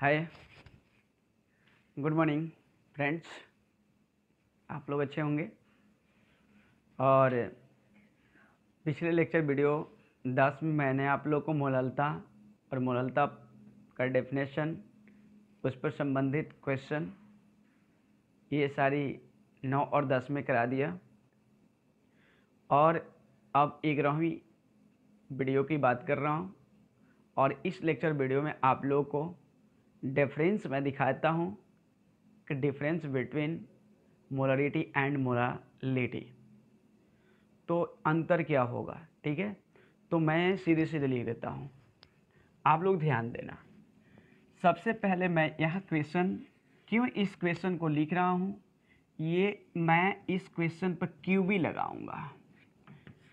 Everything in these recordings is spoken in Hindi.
हाय गुड मॉर्निंग फ्रेंड्स आप लोग अच्छे होंगे और पिछले लेक्चर वीडियो दस में मैंने आप लोग को मोललता और मोललता का डेफिनेशन उस पर संबंधित क्वेश्चन ये सारी नौ और दस में करा दिया और अब ग्यारहवीं वीडियो की बात कर रहा हूँ और इस लेक्चर वीडियो में आप लोगों को डिफरेंस मैं दिखाता हूँ कि difference between molarity and morality तो अंतर क्या होगा ठीक है तो मैं सीधे सीधे लिख देता हूँ आप लोग ध्यान देना सबसे पहले मैं यह क्वेश्चन क्यों इस क्वेश्चन को लिख रहा हूँ ये मैं इस क्वेश्चन पर क्यों भी लगाऊंगा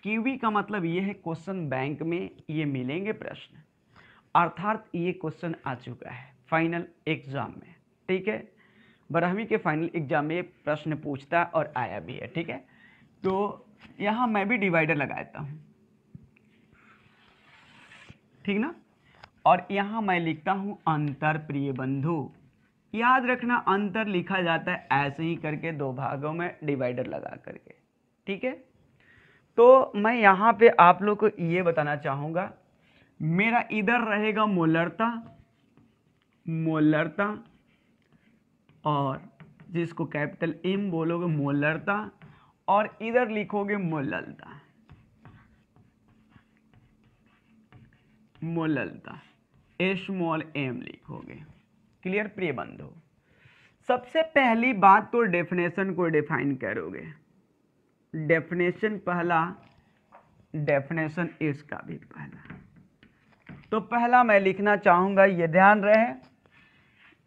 क्यूवी का मतलब ये है क्वेश्चन बैंक में ये मिलेंगे प्रश्न अर्थात ये क्वेश्चन आ चुका है फाइनल एग्जाम में ठीक है बारहवीं के फाइनल एग्जाम में प्रश्न पूछता और आया भी है ठीक है तो यहाँ मैं भी डिवाइडर लगा देता हूँ ठीक ना और यहाँ मैं लिखता हूँ अंतर प्रिय बंधु याद रखना अंतर लिखा जाता है ऐसे ही करके दो भागों में डिवाइडर लगा करके ठीक है तो मैं यहाँ पे आप लोग को ये बताना चाहूँगा मेरा इधर रहेगा मोलरता मोलरता और जिसको कैपिटल एम बोलोगे मोलरता और इधर लिखोगे मोललता मोललता स्मॉल एम लिखोगे क्लियर प्रिय बंधु सबसे पहली बात तो डेफिनेशन को डिफाइन करोगे डेफिनेशन पहला डेफिनेशन इसका भी पहला तो पहला मैं लिखना चाहूंगा ये ध्यान रहे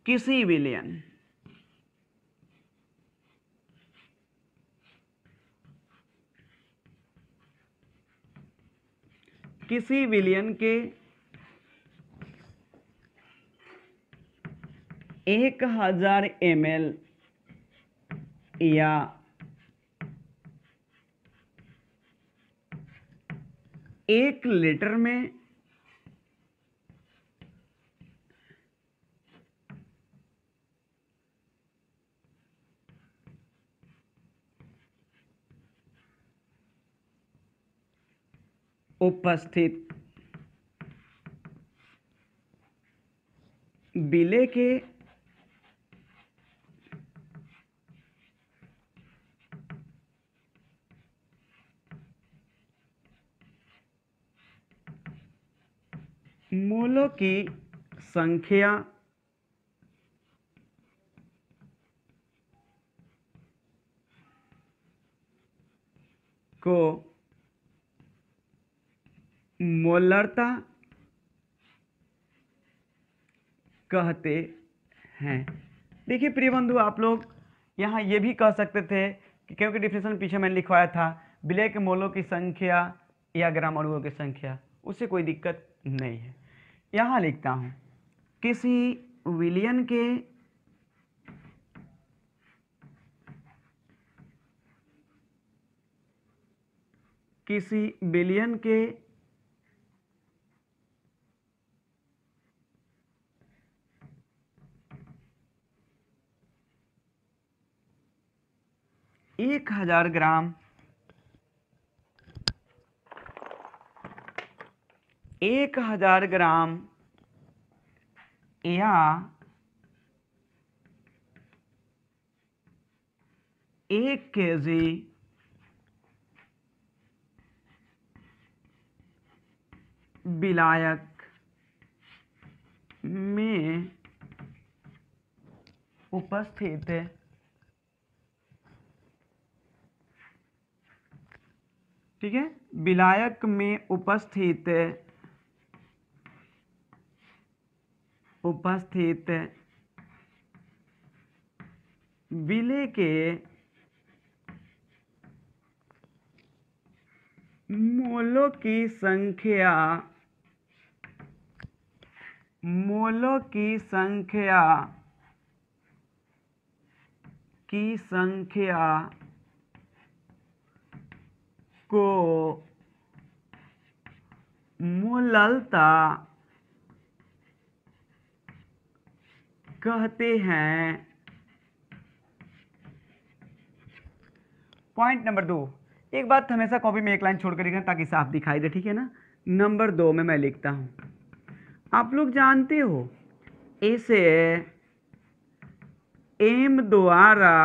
किसी विलियन किसी विलियन के एक हजार एम या एक लीटर में उपस्थित बिले के मूलों की संख्या को मोलरता कहते हैं देखिए प्रिय बंधु आप लोग यहाँ ये भी कह सकते थे कि क्योंकि डिफिनेशन पीछे मैंने लिखवाया था ब्लैक मोलों की संख्या या ग्राम अणुओं की संख्या उससे कोई दिक्कत नहीं है यहाँ लिखता हूँ किसी विलियन के किसी बिलियन के एक हजार ग्राम एक हजार ग्राम या एक के जी विलायक में उपस्थित ठीक है विलायक में उपस्थित उपस्थित विलय के मोलों की संख्या मोलों की संख्या की संख्या को मूलता कहते हैं पॉइंट नंबर दो एक बात हमेशा कॉपी में एक लाइन छोड़ कर लिखना ताकि साफ दिखाई दे ठीक है ना नंबर दो में मैं लिखता हूं आप लोग जानते हो इसे एम द्वारा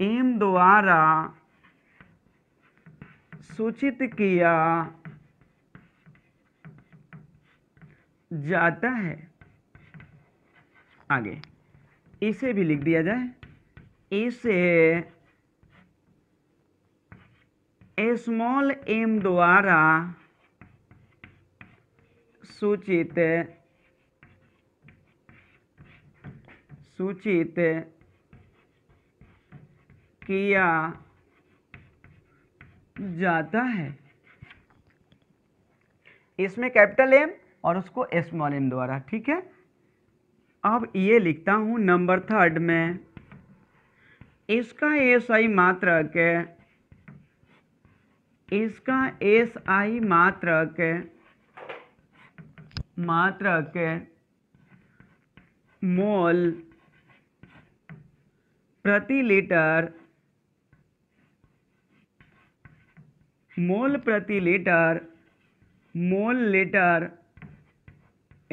एम द्वारा सूचित किया जाता है आगे इसे भी लिख दिया जाए इसे स्मॉल एम द्वारा सूचित सूचित किया जाता है इसमें कैपिटल एम और उसको स्मॉल एम द्वारा ठीक है अब ये लिखता हूँ नंबर थर्ड में इसका एस आई मात्र के इसका एस आई मात्र के मात्र के मोल प्रति लीटर मोल प्रति लीटर मोल लीटर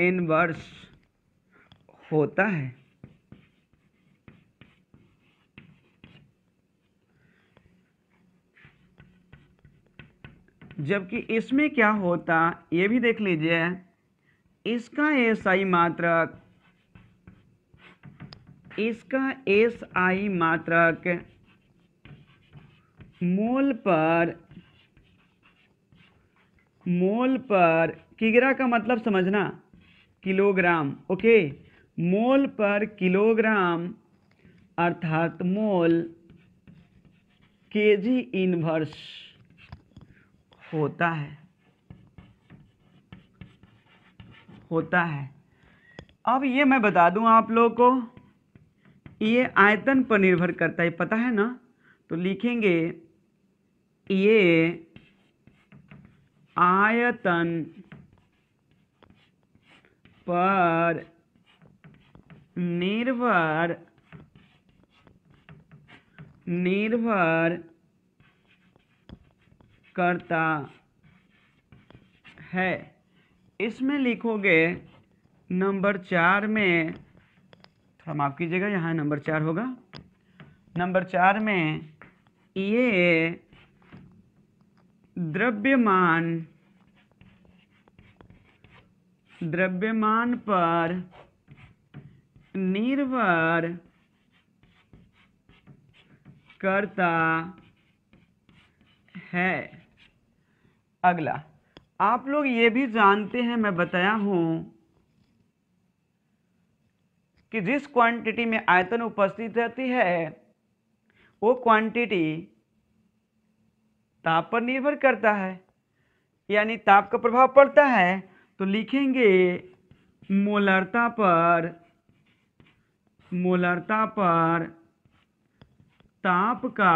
इनवर्स होता है जबकि इसमें क्या होता ये भी देख लीजिए इसका एस आई मात्रक इसका एस आई मात्रक मोल पर मोल पर किगरा का मतलब समझना किलोग्राम ओके मोल पर किलोग्राम अर्थात मोल के जी इनवर्स होता है होता है अब ये मैं बता दूं आप लोगों को ये आयतन पर निर्भर करता है पता है ना तो लिखेंगे ये आयतन पर निर्भर निर्भर करता है इसमें लिखोगे नंबर चार में थोड़ा माफ़ कीजिएगा यहाँ नंबर चार होगा नंबर चार में ये द्रव्यमान द्रव्यमान पर निर्भर करता है अगला आप लोग ये भी जानते हैं मैं बताया हूं कि जिस क्वांटिटी में आयतन उपस्थित रहती है वो क्वांटिटी ताप पर निर्भर करता है यानी ताप का प्रभाव पड़ता है तो लिखेंगे मोलरता पर मोलरता पर ताप का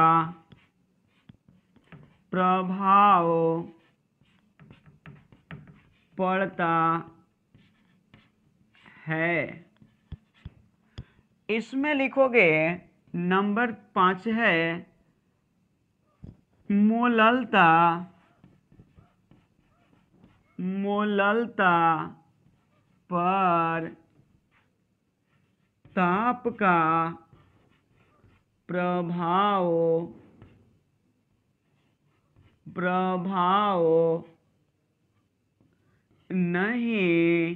प्रभाव पड़ता है इसमें लिखोगे नंबर पाँच है मोललता मोललता पर ताप का प्रभाव प्रभाव नहीं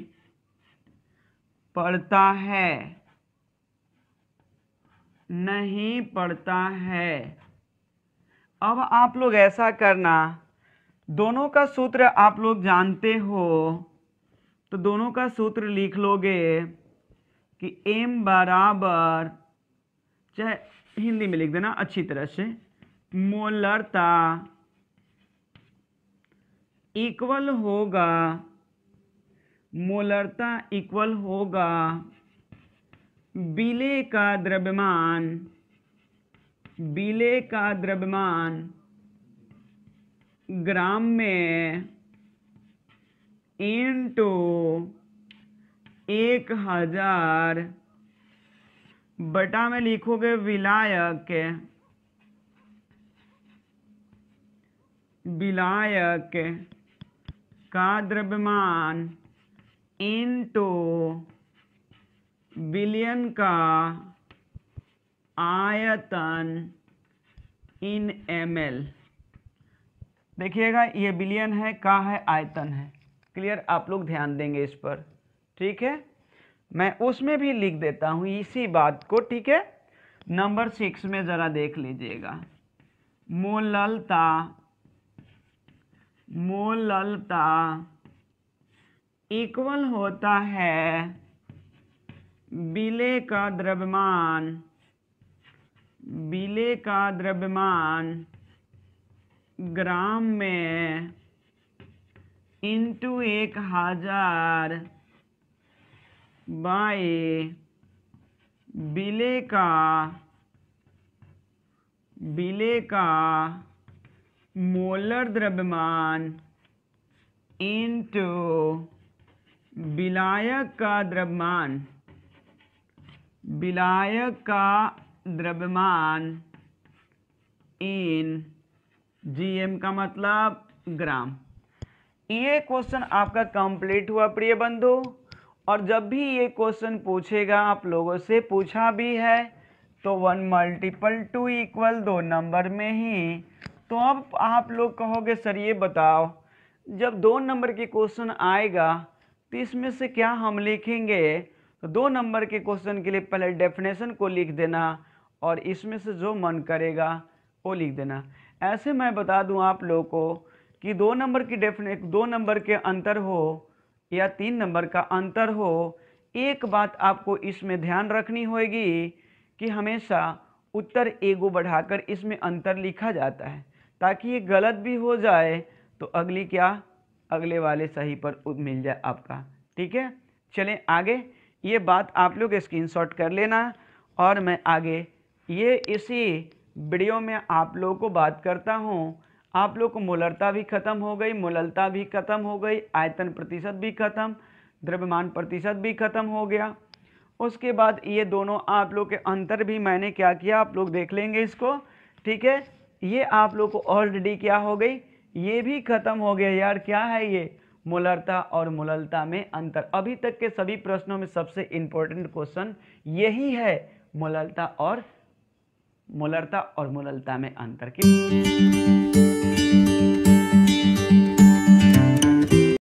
पड़ता है नहीं पड़ता है अब आप लोग ऐसा करना दोनों का सूत्र आप लोग जानते हो तो दोनों का सूत्र लिख लोगे कि एम बराबर चाहे हिंदी में लिख देना अच्छी तरह से मोलरता इक्वल होगा मोलरता इक्वल होगा बिले का द्रव्यमान बिले का द्रव्यमान ग्राम में इंटू एक हजार बटा में लिखोगे विलायक विलायक का द्रव्यमान इनटू बिलियन का आयतन इन एम एल देखिएगा ये बिलियन है का है आयतन है क्लियर आप लोग ध्यान देंगे इस पर ठीक है मैं उसमें भी लिख देता हूं इसी बात को ठीक है नंबर सिक्स में ज़रा देख लीजिएगा मोललता मोललता इक्वल होता है बिले का द्रव्यमान बिले का द्रव्यमान ग्राम में इंटू एक हजार बाए बिले का बिले का मोलर द्रव्यमान इंटू बिलायक का द्रव्यमान बिलायक का द्रव्यमान इन जीएम का मतलब ग्राम ये क्वेश्चन आपका कंप्लीट हुआ प्रिय बंधु और जब भी ये क्वेश्चन पूछेगा आप लोगों से पूछा भी है तो वन मल्टीपल टू इक्वल दो नंबर में ही तो अब आप लोग कहोगे सर ये बताओ जब दो नंबर के क्वेश्चन आएगा तो इसमें से क्या हम लिखेंगे तो दो नंबर के क्वेश्चन के लिए पहले डेफिनेशन को लिख देना और इसमें से जो मन करेगा वो लिख देना ऐसे मैं बता दूं आप लोगों को कि दो नंबर की डेफिने दो नंबर के अंतर हो या तीन नंबर का अंतर हो एक बात आपको इसमें ध्यान रखनी होगी कि हमेशा उत्तर एगो बढ़ाकर इसमें अंतर लिखा जाता है ताकि ये गलत भी हो जाए तो अगली क्या अगले वाले सही पर मिल जाए आपका ठीक है चलें आगे ये बात आप लोग स्क्रीनशॉट कर लेना और मैं आगे ये इसी वीडियो में आप लोगों को बात करता हूँ आप लोग को मोलरता भी खत्म हो गई मोललता भी खत्म हो गई आयतन प्रतिशत भी खत्म द्रव्यमान प्रतिशत भी खत्म हो गया उसके बाद ये दोनों आप लोग के अंतर भी मैंने क्या किया आप लोग देख लेंगे इसको ठीक है ये आप लोग को ऑलरेडी क्या हो गई ये भी खत्म हो गया यार क्या है ये मोलरता और मोललता में अंतर अभी तक के सभी प्रश्नों में सबसे इंपॉर्टेंट क्वेश्चन यही है मोललता और मोलरता और मोललता में अंतर की